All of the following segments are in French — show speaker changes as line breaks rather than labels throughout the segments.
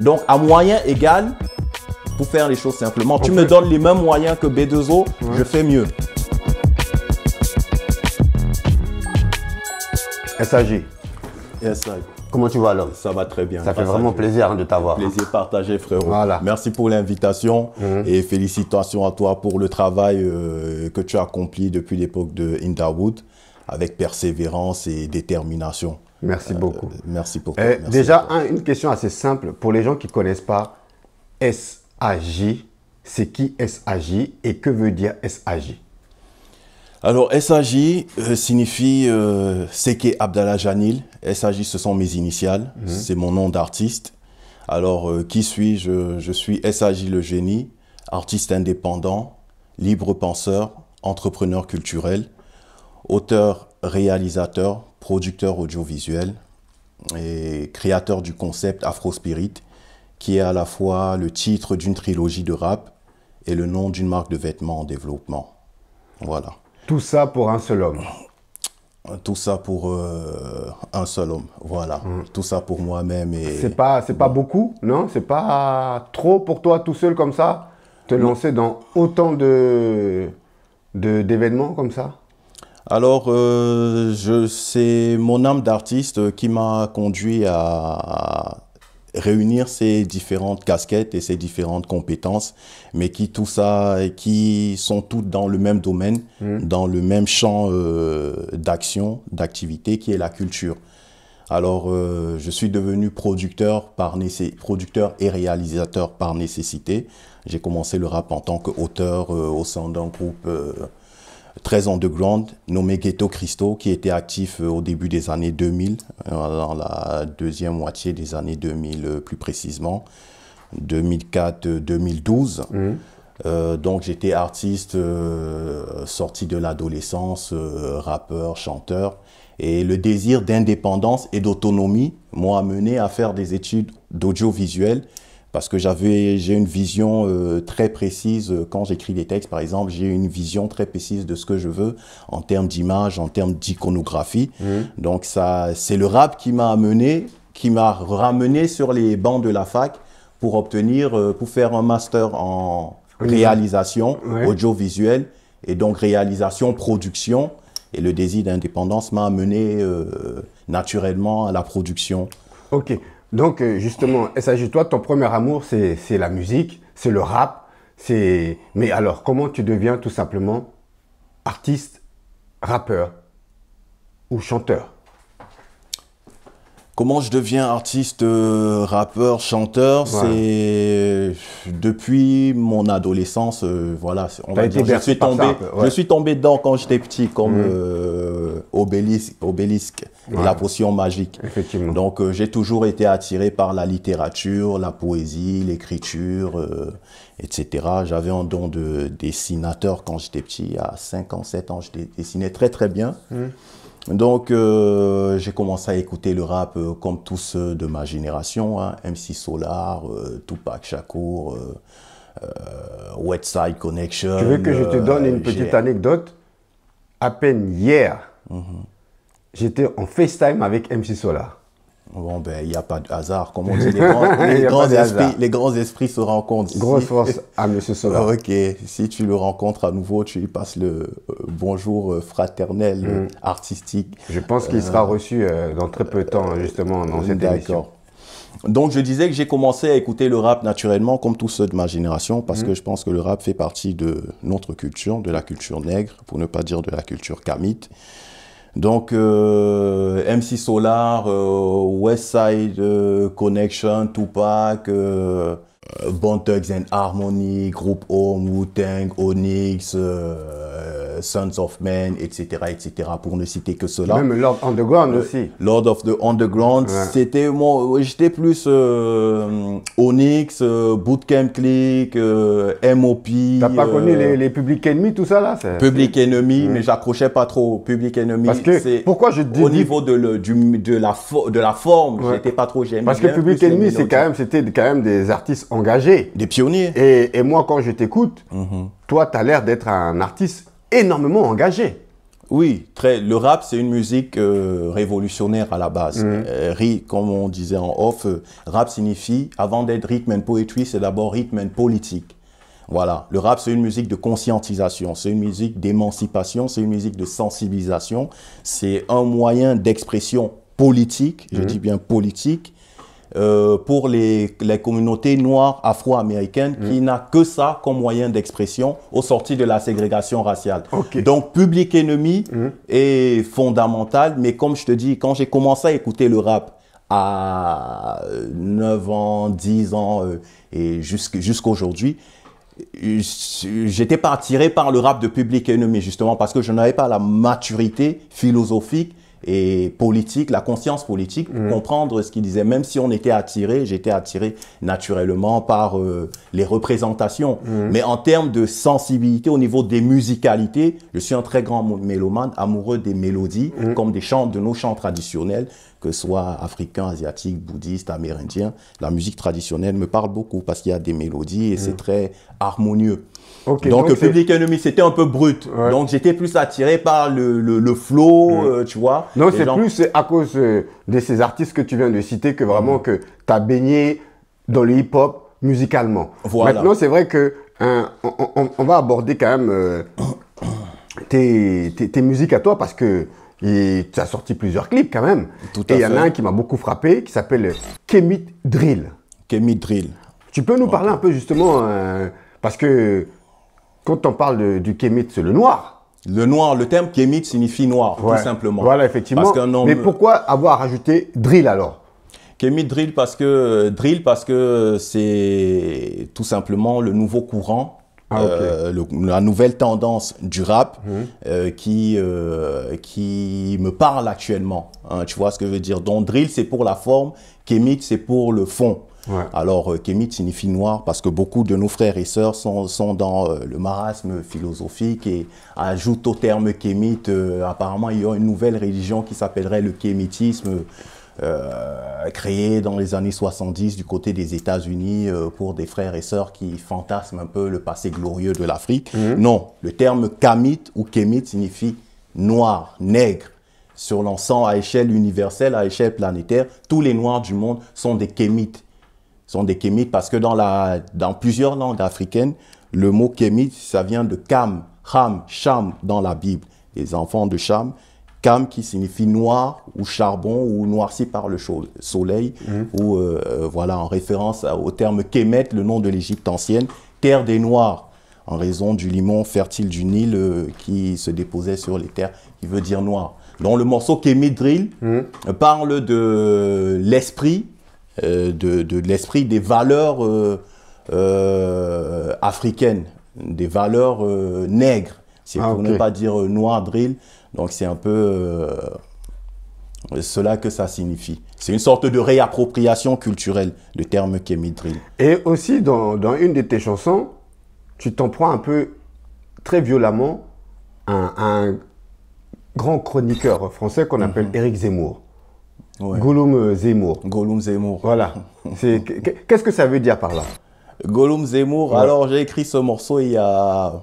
Donc, à moyen égal, pour faire les choses simplement, tu me donnes les mêmes moyens que B2O,
je fais mieux. SAG. Comment tu vas alors Ça va très bien. Ça fait vraiment plaisir hein, de
t'avoir. Plaisir partagé frérot. Merci pour l'invitation mhm. et félicitations à toi pour le travail euh, que tu as accompli depuis l'époque de Indawood avec persévérance et détermination. Merci euh, beaucoup. merci pour euh,
déjà, une question assez simple. Pour les gens qui ne connaissent pas SAJ, c'est qui SAJ et que veut dire SAJ alors, SAJ euh, signifie
c'est Seke Abdallah Janil. SAJ, ce sont mes initiales. Mhm. C'est mon nom d'artiste. Alors, qui suis-je Je suis SAJ le génie, artiste indépendant, libre penseur, entrepreneur culturel, auteur, réalisateur, producteur audiovisuel et créateur du concept Afro Spirit, qui est à la fois le titre d'une trilogie de rap et le nom d'une marque de vêtements en développement. Voilà. Tout ça pour un seul homme. Tout ça pour
euh, un seul homme, voilà. Mm. Tout ça pour moi-même et... C'est pas, c'est pas beaucoup, non C'est pas trop pour toi tout seul comme ça Te lancer dans autant de d'événements comme ça alors, euh,
c'est mon âme d'artiste qui m'a conduit à réunir ces différentes casquettes et ces différentes compétences, mais qui tout ça, qui sont toutes dans le même domaine, mmh. dans le même champ euh, d'action, d'activité, qui est la culture. Alors, euh, je suis devenu producteur, par producteur et réalisateur par nécessité. J'ai commencé le rap en tant qu'auteur euh, au sein d'un groupe très underground nommé Ghetto Cristo qui était actif euh, au début des années 2000, euh, dans la deuxième moitié des années 2000 euh, plus précisément, 2004-2012. Mmh. donc j'étais artiste sorti de l'adolescence, rappeur, chanteur. Et le désir d'indépendance et d'autonomie m'ont amené à faire des études d'audiovisuel parce que j'avais j'ai une vision euh, très précise euh, quand j'écris des textes par exemple j'ai une vision très précise de ce que je veux en termes d'image en termes d'iconographie mmh. donc ça c'est le rap qui m'a amené qui m'a ramené sur les bancs de la fac pour obtenir euh, pour faire un master en réalisation audiovisuelle et donc réalisation production et le désir d'indépendance m'a amené
naturellement à la production Ok. Donc euh, justement, s'agit-toi, ton premier amour, c'est la musique, c'est le rap, c'est... Mais alors, comment tu deviens tout simplement artiste, rappeur ou chanteur
Comment je deviens artiste, euh, rappeur, chanteur, c'est depuis mon adolescence, euh, voilà, on va dire, je suis tombé, je suis tombé dedans quand j'étais petit, comme mhm. euh, Obélisque, la potion magique. Donc j'ai toujours été attiré par la littérature, la poésie, l'écriture, etc. J'avais un don de dessinateur quand j'étais petit, à 5 ans, 7 ans, je dessinais très très bien. Mhm. Donc, euh, j'ai commencé à écouter le rap euh, comme tous ceux de ma génération, hein. MC Solar, euh, Tupac Shakur, Side Connection. Tu veux que je te donne une petite
anecdote À peine hier, mhm. j'étais en FaceTime avec MC Solar. Bon, ben, il n'y a pas de hasard. Comme on dit, les grands,
les grands, esprits, se rencontrent. Grosse force à M. Sola. ok, si tu le rencontres à nouveau, tu lui passes le euh, bonjour euh, fraternel, mm. euh, artistique. Je pense qu'il sera reçu dans très peu de temps, justement, dans cette émission. Donc, je disais que j'ai commencé à écouter le rap naturellement, comme tous ceux de ma génération, parce mm. que je pense que le rap fait partie de notre culture, de la culture nègre, pour ne pas dire de la culture kamite. Donc, euh, MC Solar, euh, Westside euh, Connection, Tupac, euh, bon and Harmony, Group Home, Wu-Tang, Onyx, euh, Sons of Men, etc., etc., pour ne citer que cela. Même Lord Underground euh, aussi. Lord of the Underground, c'était moi, j'étais plus Onyx, Bootcamp Click, MOP. T'as pas connu
les, Public Enemy, tout ça là Public
Enemy, mais j'accrochais pas trop. Public Enemy, Parce que, pourquoi je dis... Au niveau de, de, la, forme, j'étais pas trop, j'aimais Parce que Public Enemy, c'est quand
même, c'était quand même des artistes Engagé, Des pionniers. Et, moi, quand je t'écoute, mhm. toi, tu as l'air d'être un artiste énormément engagé. Oui, très. Le rap, c'est une musique euh,
révolutionnaire à la base. Mmh. comme on disait en off, euh, rap signifie, avant d'être rhythm et poetry, c'est d'abord rhythm politique. Voilà. Le rap, c'est une musique de conscientisation, c'est une musique d'émancipation, c'est une musique de sensibilisation, c'est un moyen d'expression politique, je mhm. dis bien politique, euh, pour les, communautés noires afro-américaines qui mm. n'a que ça comme moyen d'expression au sorti de la ségrégation raciale. Donc, Public ennemi mm. est fondamental, mais comme je te dis, quand j'ai commencé à écouter le rap, à 9 ans, 10 ans euh, et jusqu'à aujourd'hui, euh, j'étais pas attiré par le rap de Public ennemi justement parce que je n'avais pas la maturité philosophique et politique, la conscience politique, mhm. comprendre ce qu'il disait. Même si on était attiré, j'étais attiré naturellement par euh, les représentations. Mhm. Mais en termes de sensibilité, au niveau des musicalités, je suis un très grand mélomane, amoureux des mélodies, mhm. comme des chants, de nos chants traditionnels que ce soit africain, asiatique, bouddhiste, amérindien, la musique traditionnelle me parle beaucoup parce qu'il y a des mélodies et c'est mm. très harmonieux. donc, donc Public Enemy,
c'était un peu brut. Donc j'étais plus attiré par le, le, flow, mm. euh, tu vois. Non, c'est plus à cause euh, de ces artistes que tu viens de citer que vraiment mm. que tu as baigné dans le hip-hop musicalement. Voilà. Maintenant, c'est vrai que hein, on, va aborder quand même euh, tes, tes, tes, musiques à toi parce que et tu as sorti plusieurs clips quand même. et il y en a un qui m'a beaucoup frappé, qui s'appelle Kemit Drill. Kemit Drill. Tu peux nous parler un peu justement, euh, parce que quand on parle du Kemit, c'est le noir. Le noir, le terme Kemit signifie noir, tout simplement. Voilà, effectivement. Mais pourquoi avoir ajouté drill alors Kemit
drill parce que drill parce que c'est tout simplement le nouveau courant ah, euh, la nouvelle tendance du rap mhm. euh, qui, euh, qui me parle actuellement. Hein, tu vois ce que je veux dire Donc drill, c'est pour la forme, Kémit, c'est pour le fond. Alors, Kémit signifie noir parce que beaucoup de nos frères et sœurs sont, sont dans le marasme philosophique et ajoutent au terme Kémit, apparemment, il y a une nouvelle religion qui s'appellerait le kémitisme. Euh, créé dans les années 70 du côté des États-Unis euh, pour des frères et sœurs qui fantasment un peu le passé glorieux de l'Afrique. Mhm. Non, le terme kamite ou kemite » signifie noir, nègre. Sur l'ensemble à échelle universelle, à échelle planétaire, tous les noirs du monde sont des kémites. Sont des kémites parce que dans, la, dans plusieurs langues africaines, le mot kémite, ça vient de kam, ham, cham dans la Bible. Les enfants de Cham, « Kam » qui signifie noir ou charbon ou noirci par le soleil, mhm. ou euh, euh, voilà en référence au terme Kemet, le nom de l'Égypte ancienne, terre des Noirs, en raison du limon fertile du Nil euh, qui se déposait sur les terres, qui veut dire noir. Donc le morceau Kemet Drill mhm. parle de l'esprit, de, l'esprit des valeurs africaines, des valeurs nègres. Si vous ah, pour pas dire noir drill, donc c'est un peu euh, cela que ça signifie. C'est une sorte de réappropriation culturelle, le terme Kemidril.
Et aussi, dans, une de tes chansons, tu t'en prends un peu très violemment à, un, grand chroniqueur français qu'on appelle mhm. Éric Zemmour. Ouais. Gollum euh, Zemmour. Gollum Zemmour. Voilà. Qu'est-ce que ça veut dire par là Gollum Zemmour, alors
j'ai écrit ce morceau il y a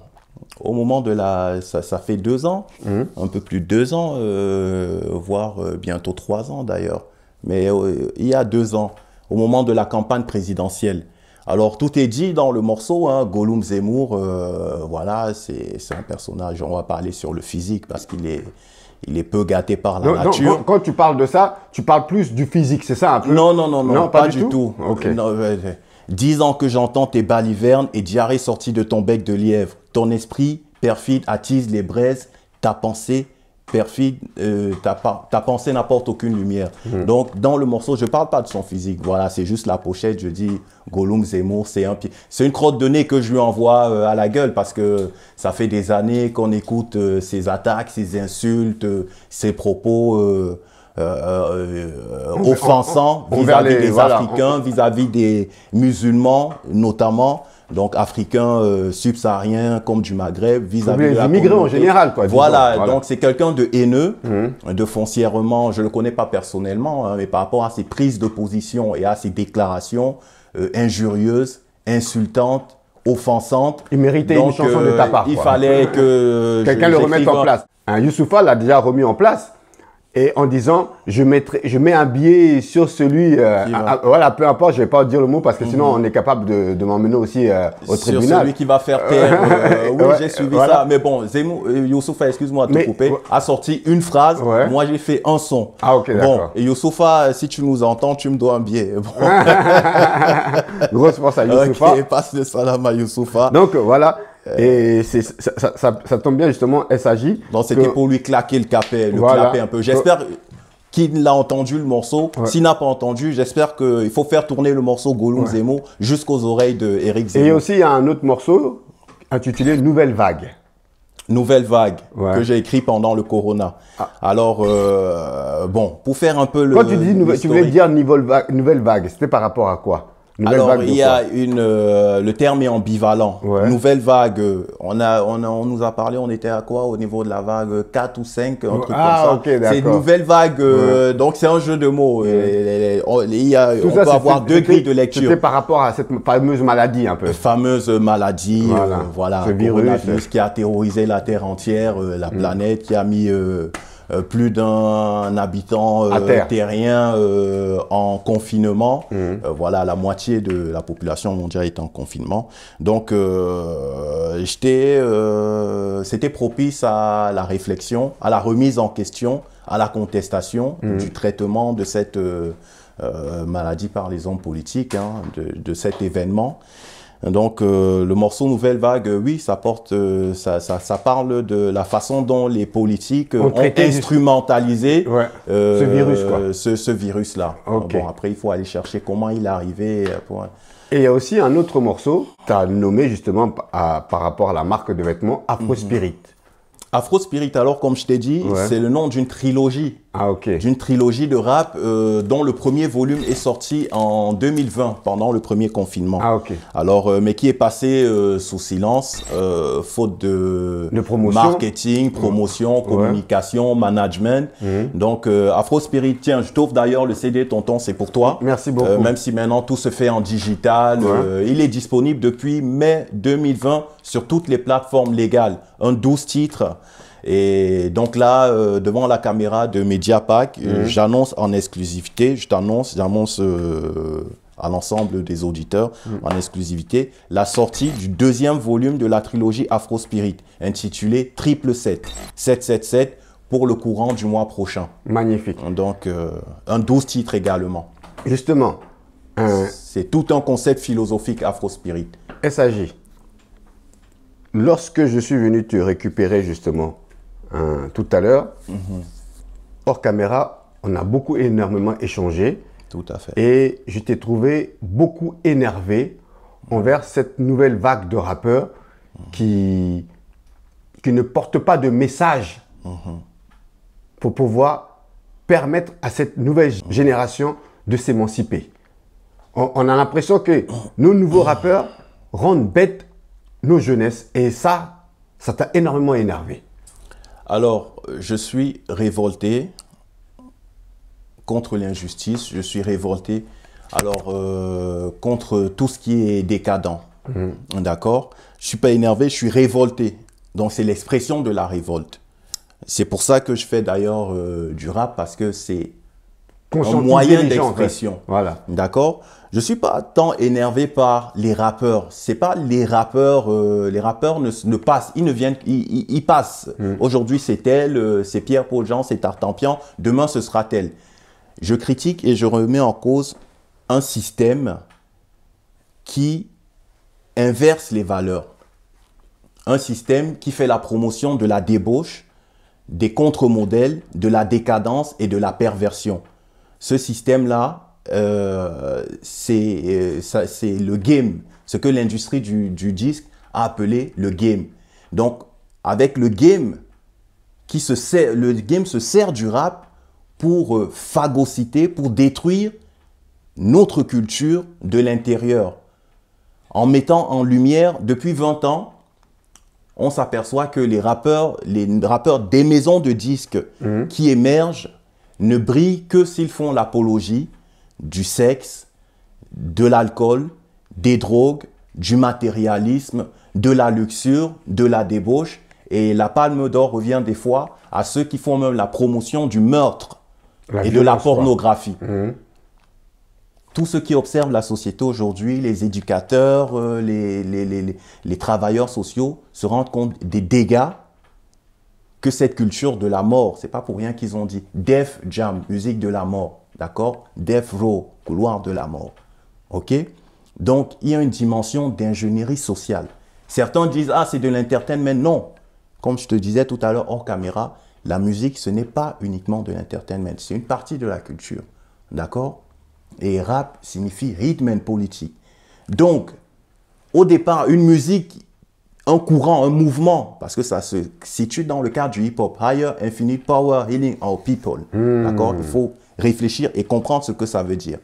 au moment de la... Ça, fait deux ans, mhm. un peu plus de deux ans, euh, voire euh, bientôt trois ans d'ailleurs. Mais euh, il y a deux ans, au moment de la campagne présidentielle. Alors tout est dit dans le morceau, hein, Gollum Zemmour, voilà, c'est un personnage, on va parler sur le physique parce qu'il est il est peu gâté par la nature. quand,
tu parles de ça, tu parles plus du physique, c'est ça Non, non, non, non, pas, du tout.
dix ans que j'entends tes balivernes et diarrhées sorties de ton bec de lièvre. Ton esprit perfide attise les braises, ta pensée perfide, euh, ta, pensée n'apporte aucune lumière. Hmm. Donc, dans le morceau, je ne parle pas de son physique. Voilà, c'est juste la pochette. Je dis, Gollum Zemmour, c'est un pied. C'est une crotte de nez que je lui envoie euh, à la gueule parce que ça fait des années qu'on écoute euh, ses attaques, ses insultes, ses propos. offensants vis-à-vis des Africains, vis à -vis des musulmans notamment donc africain, subsahariens, subsaharien, comme du Maghreb, vis-à-vis de immigrés en général, quoi. Voilà, donc c'est quelqu'un de haineux, mhm. de foncièrement, je le connais pas personnellement, hein, mais par rapport à ses prises de position et à ses déclarations euh, injurieuses, insultantes, offensantes. Il méritait une chanson euh, de ta part. Il fallait que
euh, quelqu'un le remette en place. Hein, Youssoufa l'a déjà remis en place et en disant je, mettrai, je mets un biais sur celui. Euh, voilà, peu importe, je vais pas dire le mot parce que sinon mhm. on est capable de, de m'emmener aussi euh, au tribunal. Sur celui qui va faire taire. Euh, oui, j'ai suivi ça.
Mais bon, Yousoufa, euh, Youssoufa, excuse-moi de te couper, a sorti une phrase. Moi, j'ai fait un son. Ah, ok, Bon, et Youssoufa, si tu nous entends, tu me dois un biais. Bon.
Grosse force à Youssoufa. Ok, passe le salam à Youssoufa. Donc voilà. Et ça, tombe bien justement, s'agit... Donc c'était pour lui claquer le capet, le clapper un peu. J'espère
qu'il l'a entendu le morceau. S'il n'a pas entendu, j'espère qu'il faut faire tourner le morceau Gollum Zemo jusqu'aux oreilles de Eric Et aussi, il y a un autre morceau intitulé Nouvelle Vague. Nouvelle Vague, que j'ai écrit pendant le Corona. Ah. Alors, euh, bon, pour faire un peu le... Quand tu dis, nouvelle vague c'était par rapport à quoi alors, il y a une. Euh, le terme est ambivalent. Nouvelle vague. Euh, on, a, on, nous a parlé, on était à quoi au niveau de la vague 4 ou 5, un truc comme ah, ça. c'est une nouvelle vague. Euh, donc, c'est un jeu de mots. il on, y a, on peut avoir deux grilles de lecture. C'était par rapport
à cette fameuse maladie, un peu. fameuse maladie. Voilà. virus. qui a terrorisé
la Terre entière, la mm. planète, qui a mis. Euh, plus d'un habitant euh, terrien euh, en confinement. Mmh. voilà, la moitié de la population mondiale est en confinement. Donc, c'était propice à la réflexion, à la remise en question, à la contestation mmh. du traitement de cette... maladie par les hommes politiques, hein, de, de, cet événement. Donc euh, le morceau Nouvelle Vague, oui, ça porte, euh, ça, ça, ça, parle de la façon dont les politiques ont, instrumentalisé ce euh, virus, quoi.
Ce, ce virus là. Bon, après il faut aller chercher comment il est arrivé. Et il y a aussi un autre morceau, tu as nommé justement par rapport à la marque de vêtements Afro Spirit.
Afro Spirit, alors comme je t'ai dit,
c'est le nom d'une trilogie ah, D'une
trilogie de rap euh, dont le premier volume est sorti en 2020, pendant le premier confinement. Ah, ok. Alors, euh, mais qui est passé euh, sous silence, euh, faute de, marketing, promotion, communication, management. Mhm. Donc, Afro Spirit, tiens, je trouve d'ailleurs le CD Tonton, c'est pour toi. Merci beaucoup. même si maintenant tout se fait en digital, il est disponible depuis mai 2020 sur toutes les plateformes légales. Un 12 titres. Et donc là, euh, devant la caméra de Mediapack, euh, mhm. j'annonce en exclusivité, je t'annonce, j'annonce euh, à l'ensemble des auditeurs mhm. en exclusivité la sortie du deuxième volume de la trilogie Afro Spirit, intitulé Triple 7, 777 pour le courant du mois prochain. Magnifique. Donc, un douze titres également. Justement. C'est tout un concept philosophique Afro Spirit. SAJ,
lorsque je suis venu te récupérer justement, euh, tout à l'heure. Mhm. Hors caméra, on a beaucoup énormément échangé. Tout à fait. Et je t'ai trouvé beaucoup énervé envers cette nouvelle vague de rappeurs qui, qui ne portent pas de message mhm. pour pouvoir permettre à cette nouvelle génération de s'émanciper. On, on, a l'impression que nos nouveaux rappeurs rendent bête nos jeunesses. Et ça, ça t'a énormément énervé. Alors, je suis révolté
contre l'injustice, je suis révolté alors euh, contre tout ce qui est décadent. Mhm. D'accord Je suis pas énervé, je suis révolté. Donc c'est l'expression de la révolte. C'est pour ça que je fais d'ailleurs euh, du rap parce que c'est un moyen d'expression. Voilà. D'accord. Je suis pas tant énervé par les rappeurs. C'est pas les rappeurs. Euh, les rappeurs ne, passent. Ils ne viennent. Ils, passent. Hmm. Aujourd'hui c'est elle, euh, c'est Pierre Jean C'est Tartampian. Demain ce sera elle. Je critique et je remets en cause un système qui inverse les valeurs. Un système qui fait la promotion de la débauche, des contre-modèles, de la décadence et de la perversion ce système-là, euh, euh c'est le game, ce que l'industrie du, du, disque a appelé le game. Donc, avec le game, qui se sert, le game se sert du rap pour euh, phagocyter, pour détruire notre culture de l'intérieur. En mettant en lumière, depuis 20 ans, on s'aperçoit que les rappeurs, les rappeurs des maisons de disques mhm. qui émergent ne brillent que s'ils font l'apologie du sexe, de l'alcool, des drogues, du matérialisme, de la luxure, de la débauche. Et la palme d'or revient des fois à ceux qui font même la promotion du meurtre et de la pornographie. Mmh. Tous ceux qui observent la société aujourd'hui, les éducateurs, euh, les, les travailleurs sociaux, se rendent compte des dégâts que cette culture de la mort, c'est pas pour rien qu'ils ont dit death Jam, musique de la mort, d'accord Death Row, couloir de la mort, ok Donc, il y a une dimension d'ingénierie sociale. Certains disent, ah, c'est de l'entertainment. Non, comme je te disais tout à l'heure hors caméra, la musique, ce n'est pas uniquement de l'entertainment, c'est une partie de la culture, d'accord Et rap signifie rythme politique. Donc, au départ, une musique un courant, un mouvement, parce que ça se situe dans le cadre du hip-hop, Higher Infinite Power Healing Our People. Hmm. D'accord Il faut réfléchir et comprendre ce que ça veut dire.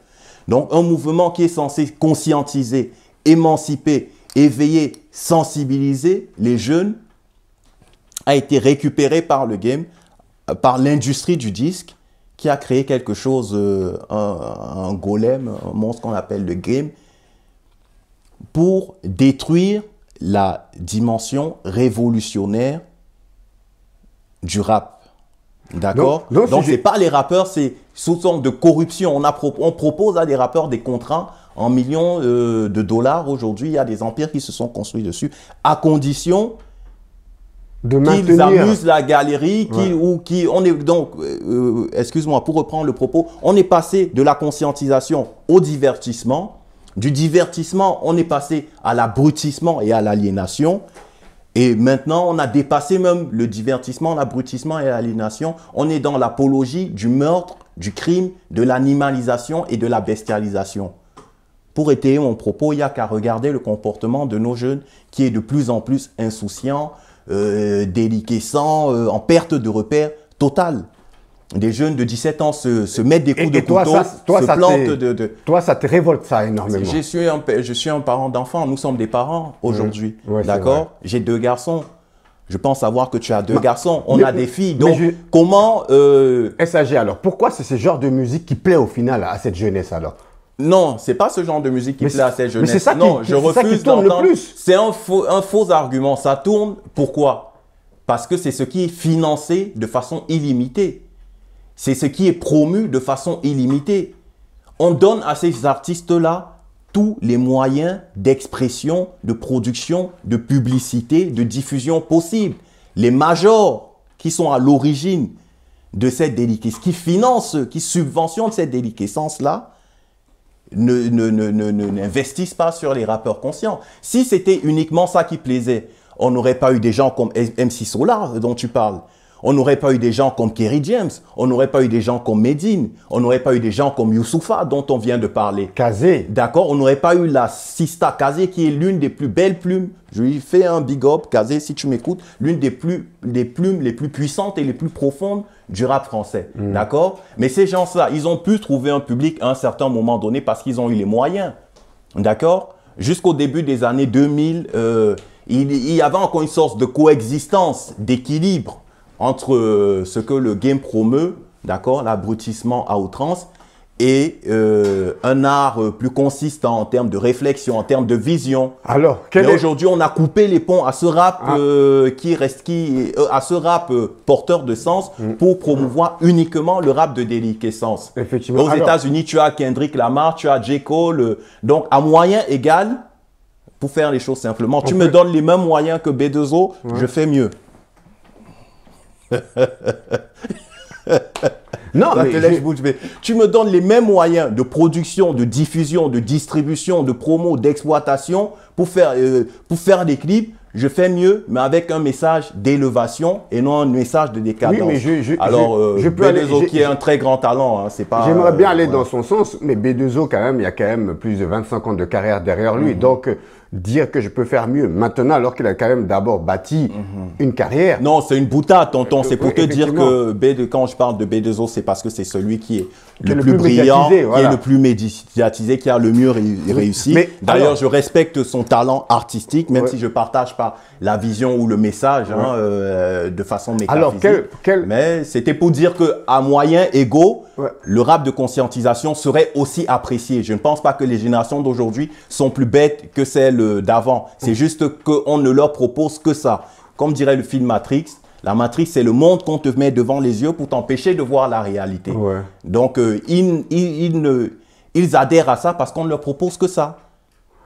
Donc un mouvement qui est censé conscientiser, émanciper, éveiller, sensibiliser les jeunes a été récupéré par le game, euh, par l'industrie du disque, qui a créé quelque chose, euh, un, un golem, un monstre qu'on appelle le game, pour détruire la dimension révolutionnaire du rap. D'accord Donc, ce n'est pas les rappeurs, c'est sous forme de corruption. On, propose à des rappeurs des contrats en millions euh, de dollars. Aujourd'hui, il y a des empires qui se sont construits dessus, à condition qu'ils amusent la galerie, ou qui on est donc, euh, euh, excuse-moi, pour reprendre le propos, on est passé de la conscientisation au divertissement du divertissement, on est passé à l'abrutissement et à l'aliénation. Et maintenant, on a dépassé même le divertissement, l'abrutissement et l'aliénation. On est dans l'apologie du meurtre, du crime, de l'animalisation et de la bestialisation. Pour étayer mon propos, il n'y a qu'à regarder le comportement de nos jeunes qui est de plus en plus insouciant, euh, déliquescent, euh, en perte de repère totale des jeunes de 17 ans se, mettent des coups de couteau, ça,
toi, te révolte ça énormément. Je
suis un, parent d'enfant. Nous sommes des parents mmh. aujourd'hui, d'accord J'ai deux garçons. Je pense savoir que tu as deux garçons. On a des filles. Donc, comment... Euh, SAG alors, pourquoi c'est ce genre
de musique qui plaît au final à cette jeunesse alors
non, c'est pas ce genre de musique qui plaît à cette jeunesse. non, je refuse d'entendre. C'est un faux argument. Ça tourne. Pourquoi Parce que c'est ce qui est financé de façon illimitée. C'est ce qui est promu de façon illimitée. On donne à ces artistes-là tous les moyens d'expression, de production, de publicité, de diffusion possible. Les majors qui sont à l'origine de cette déliquescence, qui financent, qui subventionnent cette déliquescence-là, n'investissent ne, ne, pas sur les rappeurs conscients. Si c'était uniquement ça qui plaisait, on n'aurait pas eu des gens comme MC Solar dont tu parles. On n'aurait pas eu des gens comme Kerry James, on n'aurait pas eu des gens comme Medine, on n'aurait pas eu des gens comme Youssoufa dont on vient de parler. Kazé. D'accord On n'aurait pas eu la Sista Kazé qui est l'une des plus belles plumes. Je lui fais un big up, Kazé, si tu m'écoutes, l'une des, plus, des plumes les plus puissantes et les plus profondes du rap français. Mm. D'accord Mais ces gens-là, ils ont pu trouver un public à un certain moment donné parce qu'ils ont eu les moyens. D'accord Jusqu'au début des années 2000, euh, il, il y avait encore une sorte de coexistence, d'équilibre entre euh, ce que le game promeut, d'accord, l'abrutissement à outrance, et euh, un art euh, plus consistant en termes de réflexion, en termes de vision. Alors, aujourd'hui, on a coupé les ponts à ce rap ah. qui reste, qui à ce rap porteur de sens mm. pour promouvoir uniquement le rap de déliquescence. Aux États-Unis, tu as Kendrick Lamar, tu as J Cole, donc à moyen égal, pour faire les choses simplement. Tu me donnes les mêmes moyens que B2O, je fais mieux non, mais Tu me donnes les mêmes moyens de production, de diffusion, de distribution, de promo, d'exploitation pour faire, euh, pour faire des clips. Je fais mieux, mais avec un message
d'élevation et non un message de décadence. Oui, mais je, Alors, euh, je, peux b qui est
un très grand talent, hein, c'est pas. J'aimerais bien euh, aller dans
son sens, mais B2O quand même, il y a quand même plus de 25 ans de carrière derrière lui, mhm. donc dire que je peux faire mieux maintenant alors qu'il a quand même d'abord bâti mhm. une carrière. Non, c'est une boutade, tonton. C'est pour te dire que
b quand je parle de B2O, c'est parce que c'est celui qui est le, plus, brillant, qui est le plus médiatisé, qui a le mieux réussi. D'ailleurs, je respecte son talent artistique, même si je ne partage pas la vision ou le message hein, euh, de façon mécanique. Alors, Mais c'était pour dire que à moyen égaux, le rap de conscientisation serait aussi apprécié. Je ne pense pas que les générations d'aujourd'hui sont plus bêtes que celles d'avant. C'est mm. juste qu'on ne leur propose que ça. Comme dirait le film Matrix, la Matrix c'est le monde qu'on te met devant les yeux pour t'empêcher de voir la réalité. Donc, euh, ils, ils, adhèrent à ça parce qu'on ne leur propose que ça.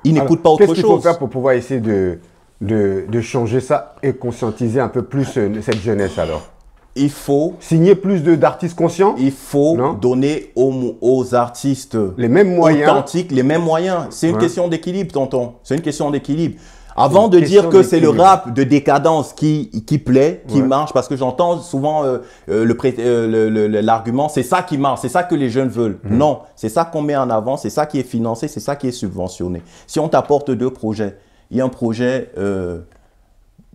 Ils n'écoutent pas autre chose. Qu'est-ce qu'il faut faire
pour pouvoir essayer de, de, changer ça et conscientiser un peu plus euh, cette jeunesse alors il faut signer plus d'artistes conscients. Il faut
donner aux, aux, artistes les mêmes moyens. authentiques les mêmes moyens. C'est une question d'équilibre, tonton. C'est une question d'équilibre. Avant de dire que c'est le rap de décadence qui, qui plaît, qui marche, parce que j'entends souvent euh, euh, euh, l'argument, c'est ça qui marche, c'est ça que les jeunes veulent. Mhm. Non, c'est ça qu'on met en avant, c'est ça qui est financé, c'est ça qui est subventionné. Si on t'apporte deux projets, il y a un projet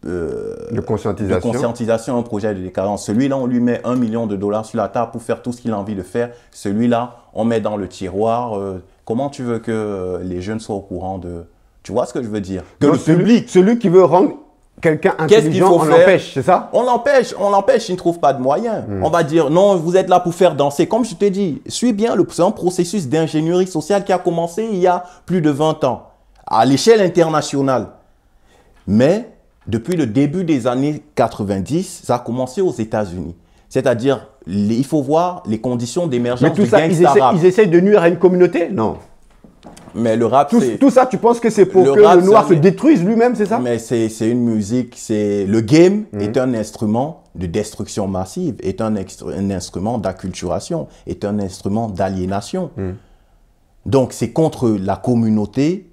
euh, de conscientisation. de, conscientisation. un projet de décadence. Celui-là, on lui met un million de dollars sur la table pour faire tout ce qu'il a envie de faire. Celui-là, on met dans le tiroir. Euh, comment tu veux que euh, les jeunes soient au courant de... Tu vois ce que je veux dire Que le public...
Celui, qui veut rendre quelqu'un intelligent, on l'empêche,
c'est ça On l'empêche, on l'empêche, il ne trouve pas de moyens. Hmm. On va dire, non, vous êtes là pour faire danser. Comme je te dis, suis bien, c'est un processus d'ingénierie sociale qui a commencé il y a plus de 20 ans, à l'échelle internationale. Mais depuis le début des années 90, ça a commencé aux États-Unis. C'est-à-dire, il faut voir les conditions d'émergence du gangsta ils, rap. ils
essayent de nuire à une communauté Non.
Mais le rap, tout,
tout ça, tu penses que c'est pour que le noir se
détruise lui-même, c'est ça Mais c'est une musique, c'est le game mmh. est un instrument de destruction massive, est un, instrument d'acculturation, est un instrument d'aliénation. Mmh. Donc c'est contre la communauté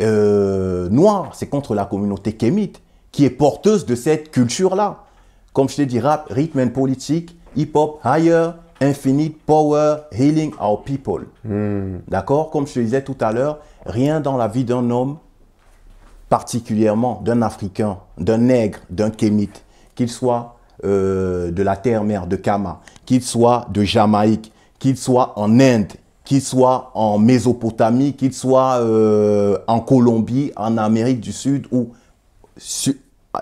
euh, noire, c'est contre la communauté kémite qui est porteuse de cette culture-là. Comme je te dis, rap, rythme and politique, hip-hop, higher, infinite, power, healing our people. Hmm. D'accord Comme je te disais tout à l'heure, rien dans la vie d'un homme, particulièrement d'un Africain, d'un nègre, d'un kémite, qu'il soit euh, de la terre-mère de Kama, qu'il soit de Jamaïque, qu'il soit en Inde, qu'il soit en Mésopotamie, qu'il soit euh, en Colombie, en Amérique du Sud ou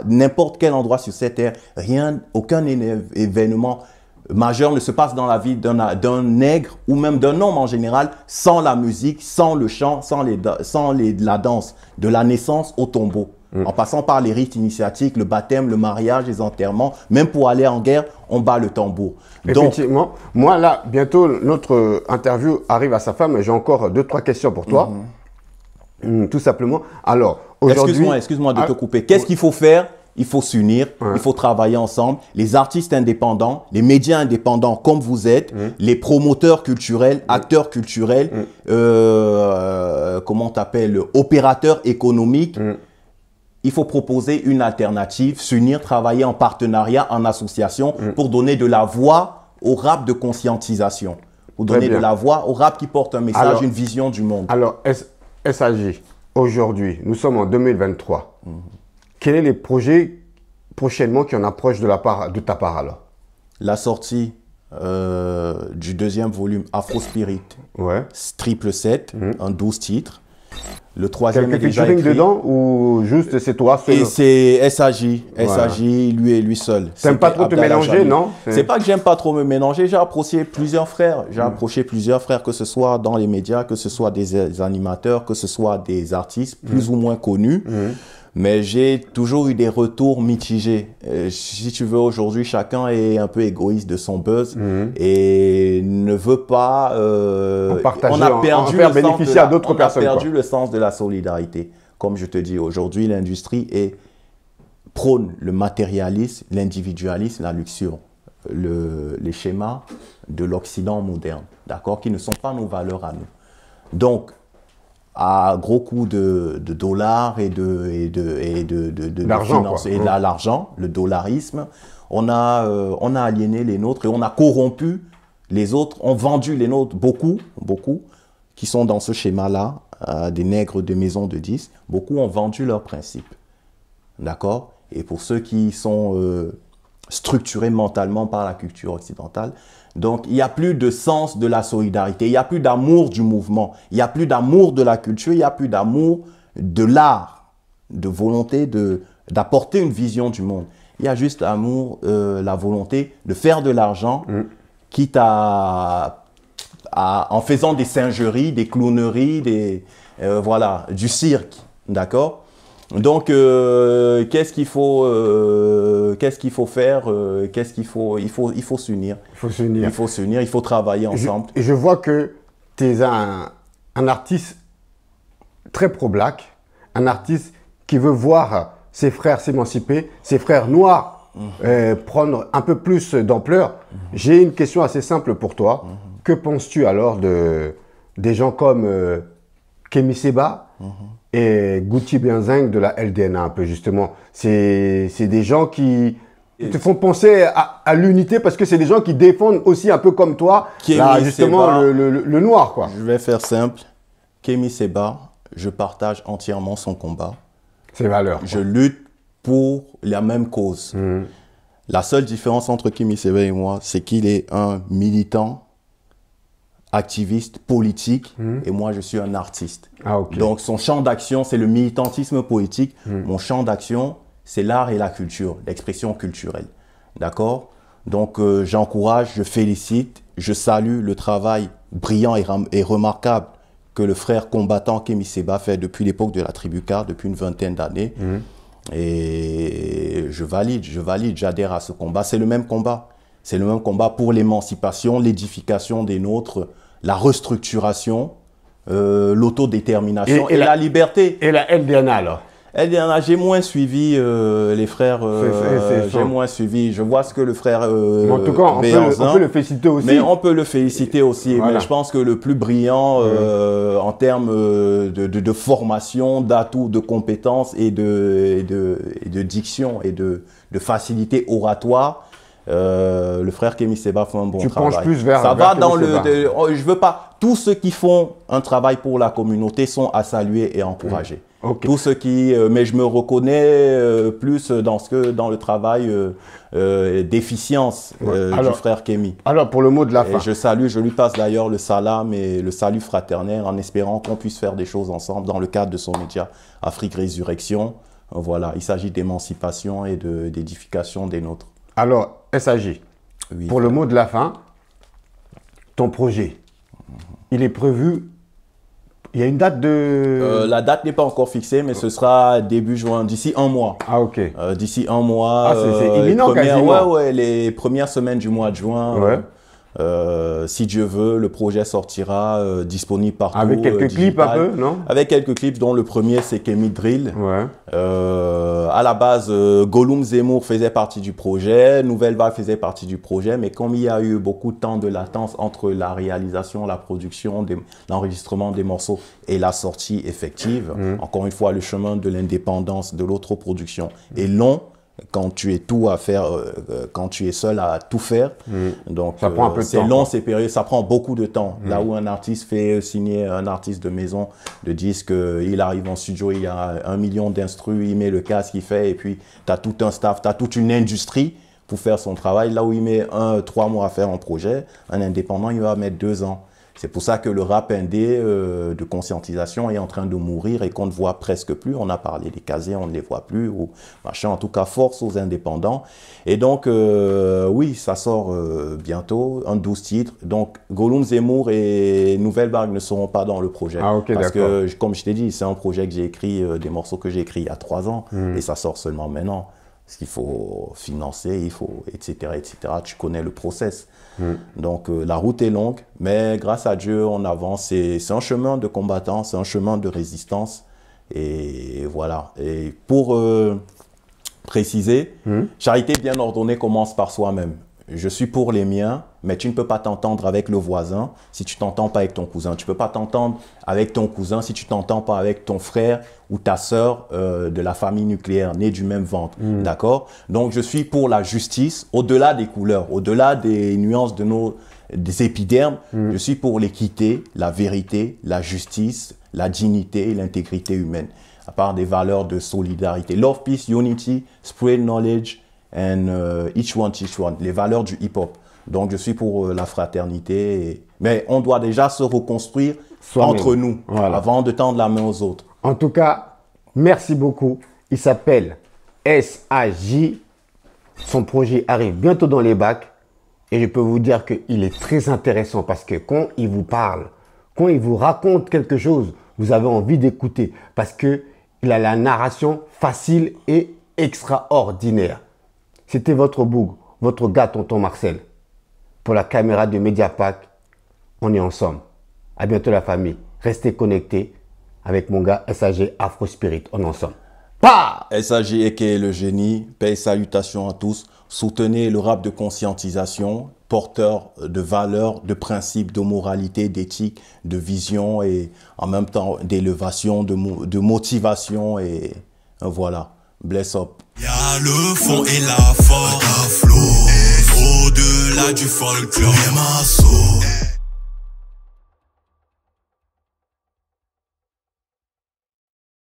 n'importe quel endroit sur cette terre, rien, aucun événement majeur ne se passe dans la vie d'un nègre ou même d'un homme en général sans la musique, sans le chant, sans, les, sans les, la danse, de la naissance au tombeau. Mm. En passant par les rites initiatiques, le baptême, le mariage, les
enterrements, même pour aller en guerre, on bat le tambour. Donc, Effectivement. Moi, là, bientôt, notre interview arrive à sa fin, mais j'ai encore deux, trois questions pour toi. Mm-hmm. Mm, tout simplement. Alors, Excuse-moi, moi de ah, te couper. Qu'est-ce qu'il faut faire il faut s'unir, il faut
travailler ensemble. Les artistes indépendants, les médias indépendants comme vous êtes, mm. les promoteurs culturels, mm. acteurs culturels, comment euh, on comment t'appelles, opérateurs économiques. Mm. Il faut proposer une alternative, s'unir, travailler en partenariat, en association pour donner de la voix au rap de conscientisation, pour donner de la voix au rap qui porte un message, une
vision du monde. Alors, SAG, aujourd'hui, nous sommes en 2023. Quels sont les projets prochainement qui en approchent de, la part, de ta part alors La sortie euh, du deuxième
volume Afro Spirit, ouais. triple 7, en 12 titres. Le troisième Quelque est déjà dedans
ou juste c'est toi Et c'est SAJ, lui et lui seul. T'aimes pas trop te mélanger, non C'est
pas que j'aime pas trop me mélanger, j'ai approché plusieurs frères. J'ai hmm. approché plusieurs frères, que ce soit dans les médias, que ce soit des euh, animateurs, que ce soit des artistes plus hmm. ou moins connus. Hmm. Mais j'ai toujours eu des retours mitigés. Euh, si tu veux, aujourd'hui, chacun est un peu égoïste de son buzz mhm. et ne veut pas. Euh, on a perdu, le, sens on a perdu le sens de la solidarité. Comme je te dis, aujourd'hui, l'industrie est prône le matérialisme, l'individualisme, la luxure, le, les schémas de l'Occident moderne, d'accord, qui ne sont pas nos valeurs à nous. Donc, à gros coup de, dollars et de et de et de, de, de et l'argent, le dollarisme. On a euh, on a aliéné les nôtres et on a corrompu les autres. On vendu les nôtres beaucoup beaucoup qui sont dans ce schéma là euh, des nègres de maisons de 10, Beaucoup ont vendu leurs principes. D'accord. Et pour ceux qui sont euh, structurés mentalement par la culture occidentale, donc, il n'y a plus de sens de la solidarité, il n'y a plus d'amour du mouvement, il n'y a plus d'amour de la culture, il n'y a plus d'amour de l'art, de volonté d'apporter une vision du monde. Il y a juste l'amour, euh, la volonté de faire de l'argent, mm. quitte à, en faisant des singeries, des clowneries, des, euh, voilà, du cirque, d'accord donc, euh, qu'est-ce qu'il faut, euh, qu'est-ce qu'il faut faire euh, qu'il faut Il faut, il faut s'unir. Il faut s'unir. Il faut Il faut travailler ensemble.
et je vois que tu es un, artiste très pro-black, un artiste qui veut voir ses frères s'émanciper, ses frères noirs mhm. prendre un peu plus d'ampleur. Mhm. J'ai une question assez simple pour toi. Mhm. Que penses-tu alors de des gens comme Kemi et Gucci Benzing de la LDN un peu justement. C'est des gens qui te font penser à, l'unité parce que c'est des gens qui défendent aussi un peu comme toi justement
le, noir quoi. Je vais faire simple. Kémy Seba, je partage entièrement son combat. Ses valeurs. Je lutte pour la même cause. Mhm. La seule différence entre Kémy Seba et moi, c'est qu'il est un militant activiste politique hmm. et moi je suis un artiste. Ah, Donc son champ d'action c'est le militantisme politique, hmm. mon champ d'action c'est l'art et la culture, l'expression culturelle. D'accord Donc euh, j'encourage, je félicite, je salue le travail brillant et, remarquable que le frère combattant Kémy Seba fait depuis l'époque de la tribu K, depuis une vingtaine d'années. Hmm. Et je valide, je valide, j'adhère à ce combat. C'est le même combat. C'est le même combat pour l'émancipation, l'édification des nôtres, la restructuration, euh, l'autodétermination et, la, liberté. Et la LDNA, alors LDNA, j'ai moins suivi euh, les frères. Euh, j'ai moins suivi. Je vois ce que le frère. en tout cas, on peut, le, féliciter aussi. Mais on peut le féliciter aussi. Mais je pense que le plus brillant en termes de, formation, d'atouts, de compétences et de, diction et de, facilité oratoire, euh, le frère Kémy Seba fait un bon travail. Tu penches plus vers Ça va dans le. Oh, je veux pas. Tous ceux qui font un travail pour la communauté sont à saluer et encourager. Tous ceux qui. Euh, mais je me reconnais euh, plus dans ce que dans le travail d'efficience du frère Kémy.
Alors pour le mot
de la fin. je salue, je lui passe d'ailleurs le salam et le salut fraternel en espérant qu'on puisse faire des choses ensemble dans le cadre de son média Afrique Résurrection. Voilà, il s'agit d'émancipation et d'édification des
nôtres. Alors, SAG. pour le mot de la fin, ton projet, mhm. il est prévu. Il y a une date de. Euh, la
date n'est pas encore fixée, mais oh. ce sera début juin, d'ici un mois. Ah, ok. Euh, d'ici un mois. Ah, c'est euh, imminent, quasiment. Ouais, ouais, les premières semaines du mois de juin. Ouais. Euh, si Dieu veut, le projet sortira euh, disponible partout. Avec euh, quelques clips un peu, non Avec quelques clips, dont le premier c'est Kemi Drill. à la base, Gollum Zemmour faisait partie du projet, Nouvelle Vague faisait partie du projet, mais comme il y a eu beaucoup de temps de latence entre la réalisation, la production, l'enregistrement des morceaux et la sortie effective, mm. encore une fois, le chemin de l'indépendance de l'autre production est long quand tu es tout à faire, euh, euh, quand tu es seul à tout faire. Mm. Donc, ça prend un euh, peu de temps. C'est long, c'est périlleux, ça prend beaucoup de temps. Mm. Là où un artiste fait signer un artiste de maison de disque, il arrive en studio, il y a un million d'instrus, il met le casque, il fait, et puis tu as tout un staff, tu as toute une industrie pour faire son travail. Là où il met un, trois mois à faire un projet, un indépendant, il va mettre deux ans. C'est pour ça que le rap indé euh, de conscientisation est en train de mourir et qu'on ne voit presque plus. On a parlé des casiers, on ne les voit plus, ou En tout cas, force aux indépendants. Et donc, euh, oui, ça sort euh, bientôt, en douze titres. Donc, Gollum Zemmour et Nouvelle Bague ne seront pas dans le projet. Ah, Parce que, comme je t'ai dit, c'est un projet que j'ai écrit, des morceaux que j'ai écrits il y a trois ans, hmm. et ça sort seulement maintenant. Est-ce qu'il faut financer, il faut, etc., etc. Tu connais le process. Mm. Donc, euh, la route est longue, mais grâce à Dieu, on avance. C'est un chemin de combattant, c'est un chemin de résistance. Et voilà. Et pour euh, préciser, mm. charité bien ordonnée commence par soi-même. Je suis pour les miens, mais tu ne peux pas t'entendre avec le voisin si tu t'entends pas avec ton cousin. Tu peux pas t'entendre avec ton cousin si tu t'entends pas avec ton frère ou ta sœur euh, de la famille nucléaire née du même ventre. Hmm. D'accord Donc je suis pour la justice au-delà des couleurs, au-delà des nuances de nos des épidermes. Hmm. Je suis pour l'équité, la vérité, la justice, la dignité et l'intégrité humaine. À part des valeurs de solidarité. Love, peace, unity, spread knowledge and euh, each one teach one. Les valeurs du hip-hop. Donc je suis pour euh, la fraternité. Mais on doit déjà se reconstruire entre nous avant de tendre la main aux autres. En tout cas,
merci beaucoup. Il s'appelle SAJ. Son projet arrive bientôt dans les bacs. Et je peux vous dire qu'il est très intéressant parce que quand il vous parle, quand il vous raconte quelque chose, vous avez envie d'écouter parce que il a la narration facile et extraordinaire. C'était votre boug, votre gars, tonton Marcel pour la caméra de Mediapack. On est ensemble. À bientôt la famille. Restez connectés avec mon gars SAG Afro Spirit. On est ensemble.
Pas SAG est le génie. Paix salutations à tous. Soutenez le rap de conscientisation, porteur de valeurs, de principes, de moralité, d'éthique, de vision et en même temps d'élevation, de, de motivation et voilà. Bless up. le fond et la force. lá de fora, então Me amassou